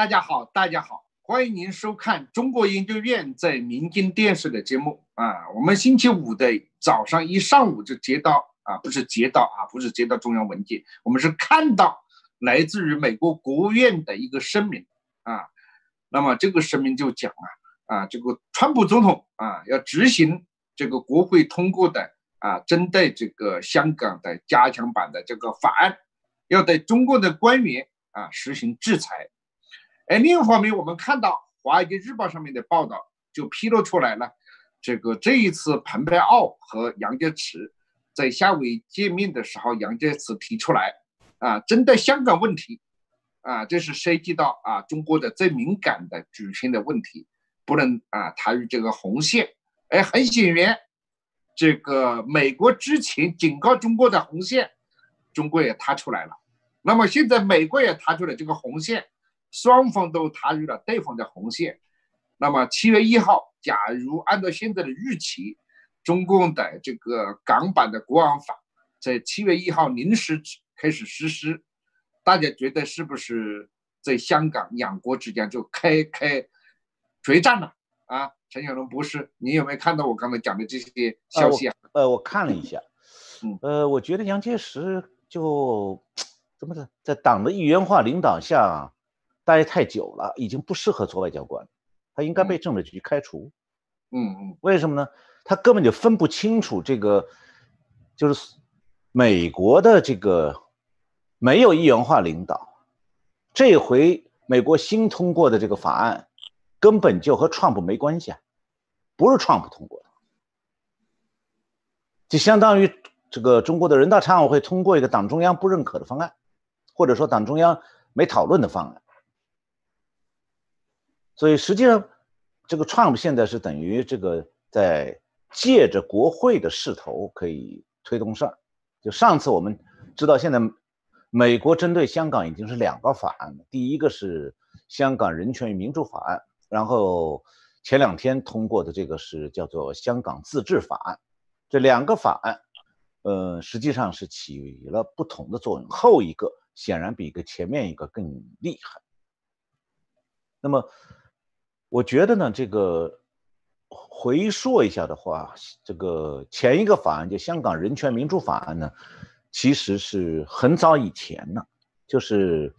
大家好，大家好，欢迎您收看中国研究院在民间电视的节目啊。我们星期五的早上一上午就接到啊，不是接到啊，不是接到中央文件，我们是看到来自于美国国务院的一个声明啊。那么这个声明就讲啊啊，这个川普总统啊要执行这个国会通过的啊，针对这个香港的加强版的这个法案，要对中国的官员啊实行制裁。哎，另一方面，我们看到《华尔街日报》上面的报道就披露出来了，这个这一次蓬佩奥和杨洁篪在下午见面的时候，杨洁篪提出来，啊，针对香港问题，啊，这是涉及到啊中国的最敏感的主权的问题，不能啊踏入这个红线。哎，很显然，这个美国之前警告中国的红线，中国也踏出来了。那么现在美国也踏出了这个红线。双方都踏入了对方的红线，那么七月一号，假如按照现在的日期，中共的这个港版的国安法在七月一号临时开始实施，大家觉得是不是在香港两国之间就开开决战了啊？陈小龙博士，你有没有看到我刚才讲的这些消息啊？呃，我看了一下，嗯，呃，我觉得杨介石就 怎么的，在党的一元化领导下啊。待太久了，已经不适合做外交官他应该被政治局开除。嗯嗯，为什么呢？他根本就分不清楚这个，就是美国的这个没有一元化领导。这回美国新通过的这个法案，根本就和 Trump 没关系啊，不是 Trump 通过的，就相当于这个中国的人大常委会通过一个党中央不认可的方案，或者说党中央没讨论的方案。所以实际上，这个 Trump 现在是等于这个在借着国会的势头可以推动事儿。就上次我们知道，现在美国针对香港已经是两个法案了。第一个是《香港人权与民主法案》，然后前两天通过的这个是叫做《香港自治法案》。这两个法案，呃，实际上是起了不同的作用。后一个显然比个前面一个更厉害。那么。我觉得呢，这个回溯一下的话，这个前一个法案，就《香港人权民主法案》呢，其实是很早以前呢，就是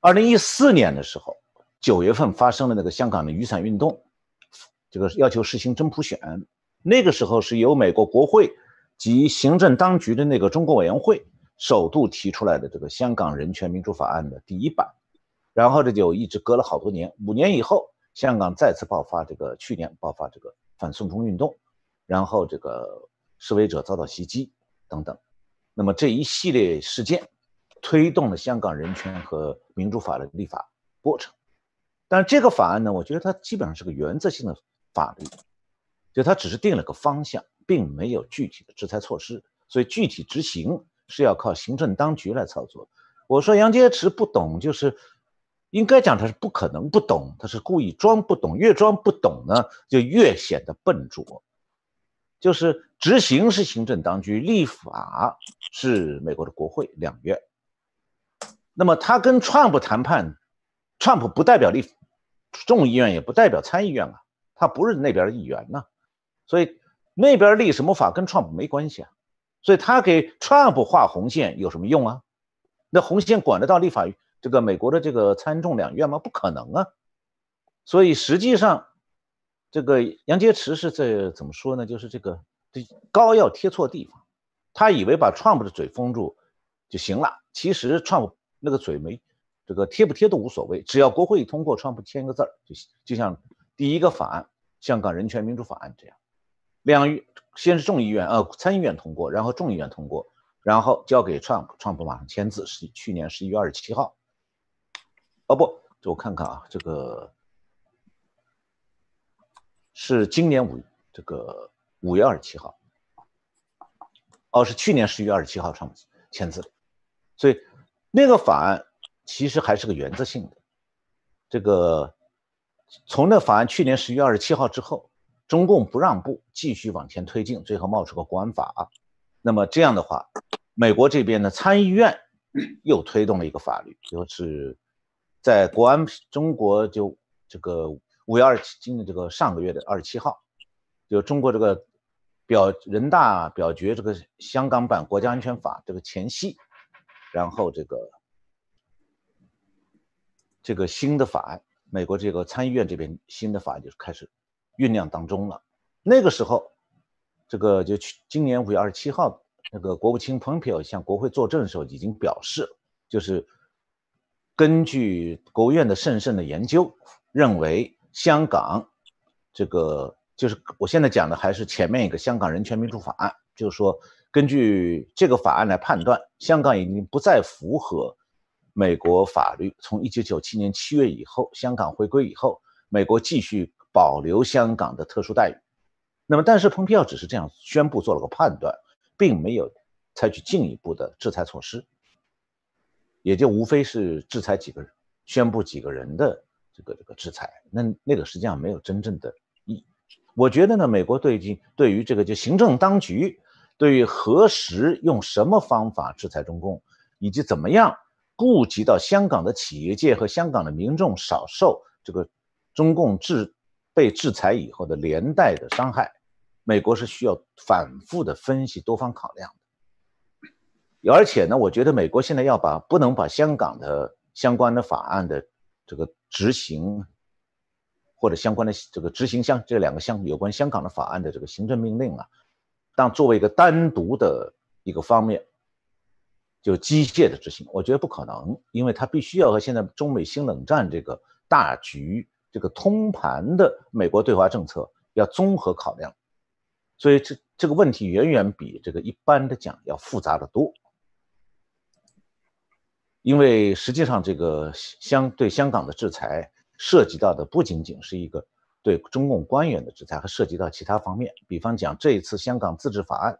二零一四年的时候，九月份发生了那个香港的雨伞运动，这个要求实行真普选。那个时候是由美国国会及行政当局的那个中国委员会，首度提出来的这个《香港人权民主法案》的第一版。然后这就一直隔了好多年，五年以后，香港再次爆发这个去年爆发这个反送中运动，然后这个示威者遭到袭击等等，那么这一系列事件推动了香港人权和民主法的立法过程，但这个法案呢，我觉得它基本上是个原则性的法律，就它只是定了个方向，并没有具体的制裁措施，所以具体执行是要靠行政当局来操作。我说杨洁篪不懂，就是。应该讲他是不可能不懂，他是故意装不懂，越装不懂呢就越显得笨拙。就是执行是行政当局，立法是美国的国会两院。那么他跟 Trump 谈判，Trump 不代表立众议院，也不代表参议院啊，他不是那边的议员呐。所以那边立什么法跟 Trump 没关系啊。所以他给 Trump 画红线有什么用啊？那红线管得到立法？这个美国的这个参众两院吗？不可能啊！所以实际上，这个杨洁篪是这怎么说呢？就是这个这膏药贴错地方，他以为把 Trump 的嘴封住就行了。其实 Trump 那个嘴没这个贴不贴都无所谓，只要国会通过 Trump 签个字儿就行。就像第一个法案《香港人权民主法案》这样，两先是众议院呃参议院通过，然后众议院通过，然后交给 Trump，Trump 签字。是去年十一月二十七号。哦不，我看看啊，这个是今年五这个五月二十七号，哦是去年十月二十七号上签字，所以那个法案其实还是个原则性的。这个从那法案去年十月二十七号之后，中共不让步，继续往前推进，最后冒出个国安法。那么这样的话，美国这边的参议院又推动了一个法律，就是。在国安中国就这个五月二七，今年这个上个月的二十七号，就中国这个表人大表决这个香港版国家安全法这个前夕，然后这个这个新的法案，美国这个参议院这边新的法案就开始酝酿当中了。那个时候，这个就去今年五月二十七号，那个国务卿蓬佩奥向国会作证的时候已经表示，就是。根据国务院的慎重的研究，认为香港这个就是我现在讲的，还是前面一个《香港人权民主法案》，就是说根据这个法案来判断，香港已经不再符合美国法律。从一九九七年七月以后，香港回归以后，美国继续保留香港的特殊待遇。那么，但是蓬皮奥只是这样宣布做了个判断，并没有采取进一步的制裁措施。也就无非是制裁几个人，宣布几个人的这个这个制裁，那那个实际上没有真正的意。义。我觉得呢，美国对近对于这个就行政当局，对于何时用什么方法制裁中共，以及怎么样顾及到香港的企业界和香港的民众少受这个中共制被制裁以后的连带的伤害，美国是需要反复的分析、多方考量的。而且呢，我觉得美国现在要把不能把香港的相关的法案的这个执行，或者相关的这个执行相这两个相有关香港的法案的这个行政命令啊，当作为一个单独的一个方面，就机械的执行，我觉得不可能，因为它必须要和现在中美新冷战这个大局这个通盘的美国对华政策要综合考量，所以这这个问题远远比这个一般的讲要复杂的多。因为实际上，这个香对香港的制裁，涉及到的不仅仅是一个对中共官员的制裁，还涉及到其他方面。比方讲，这一次香港自治法案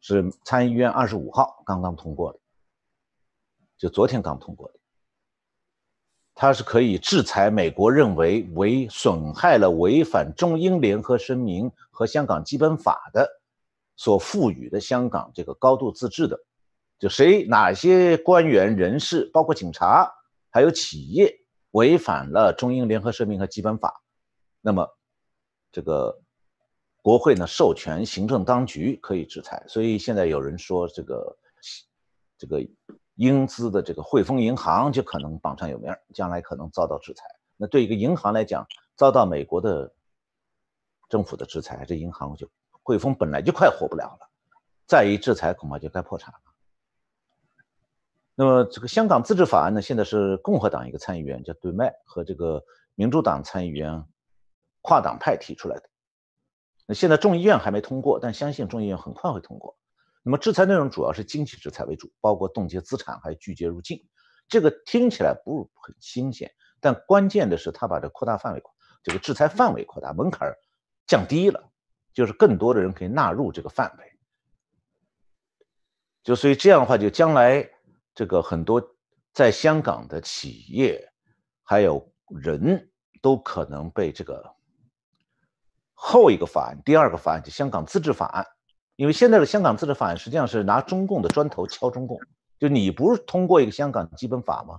是参议院二十五号刚刚通过的，就昨天刚通过的，它是可以制裁美国认为违损害了违反中英联合声明和香港基本法的，所赋予的香港这个高度自治的。就谁哪些官员、人士，包括警察，还有企业违反了中英联合声明和基本法，那么这个国会呢，授权行政当局可以制裁。所以现在有人说，这个这个英资的这个汇丰银行就可能榜上有名，将来可能遭到制裁。那对一个银行来讲，遭到美国的政府的制裁，这银行就汇丰本来就快活不了了，再一制裁，恐怕就该破产了。那么这个香港自治法案呢，现在是共和党一个参议员叫对麦和这个民主党参议员跨党派提出来的。那现在众议院还没通过，但相信众议院很快会通过。那么制裁内容主要是经济制裁为主，包括冻结资产，还拒绝入境。这个听起来不很新鲜，但关键的是他把这扩大范围，这个制裁范围扩大，门槛降低了，就是更多的人可以纳入这个范围。就所以这样的话，就将来。这个很多在香港的企业还有人都可能被这个后一个法案、第二个法案，就香港自治法案。因为现在的香港自治法案实际上是拿中共的砖头敲中共。就你不是通过一个香港基本法吗？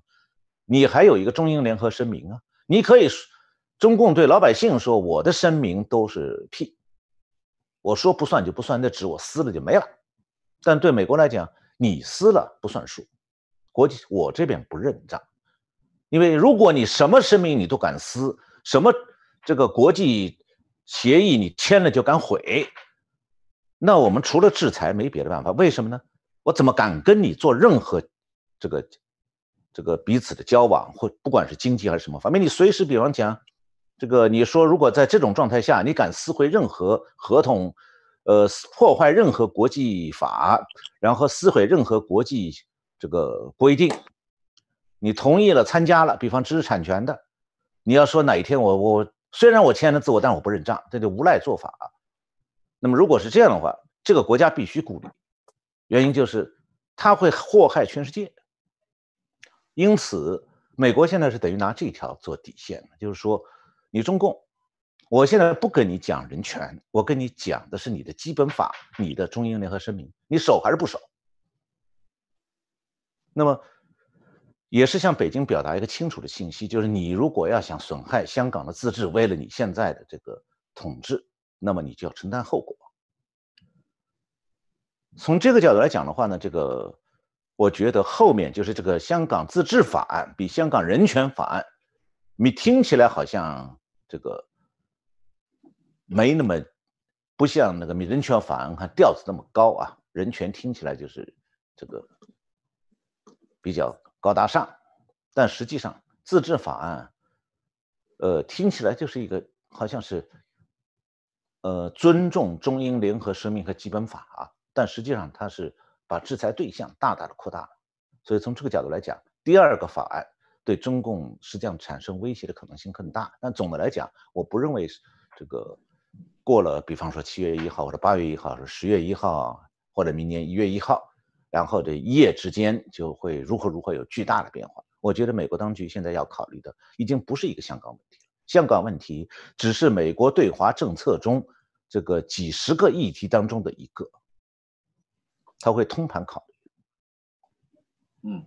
你还有一个中英联合声明啊，你可以中共对老百姓说我的声明都是屁，我说不算就不算，那纸我撕了就没了。但对美国来讲，你撕了不算数。国际，我这边不认账，因为如果你什么声明你都敢撕，什么这个国际协议你签了就敢毁，那我们除了制裁没别的办法。为什么呢？我怎么敢跟你做任何这个这个彼此的交往，或不管是经济还是什么方面？你随时，比方讲，这个你说如果在这种状态下，你敢撕毁任何合同，呃，破坏任何国际法，然后撕毁任何国际。这个规定，你同意了，参加了，比方知识产权的，你要说哪一天我我虽然我签了字，我但我不认账，这就无赖做法啊。那么如果是这样的话，这个国家必须孤立，原因就是他会祸害全世界。因此，美国现在是等于拿这条做底线，就是说，你中共，我现在不跟你讲人权，我跟你讲的是你的基本法，你的中英联合声明，你守还是不守？那么，也是向北京表达一个清楚的信息，就是你如果要想损害香港的自治，为了你现在的这个统治，那么你就要承担后果。从这个角度来讲的话呢，这个我觉得后面就是这个《香港自治法案》比《香港人权法案》你听起来好像这个没那么不像那个《人权法案》看调子那么高啊，人权听起来就是这个。比较高大上，但实际上，自治法案，呃，听起来就是一个好像是，呃，尊重中英联合声明和基本法啊，但实际上它是把制裁对象大大的扩大了。所以从这个角度来讲，第二个法案对中共实际上产生威胁的可能性更大。但总的来讲，我不认为是这个过了，比方说七月一号，或者八月一号，或者十月一号，或者明年一月一号。然后这一夜之间就会如何如何有巨大的变化。我觉得美国当局现在要考虑的已经不是一个香港问题，香港问题只是美国对华政策中这个几十个议题当中的一个，他会通盘考虑。嗯。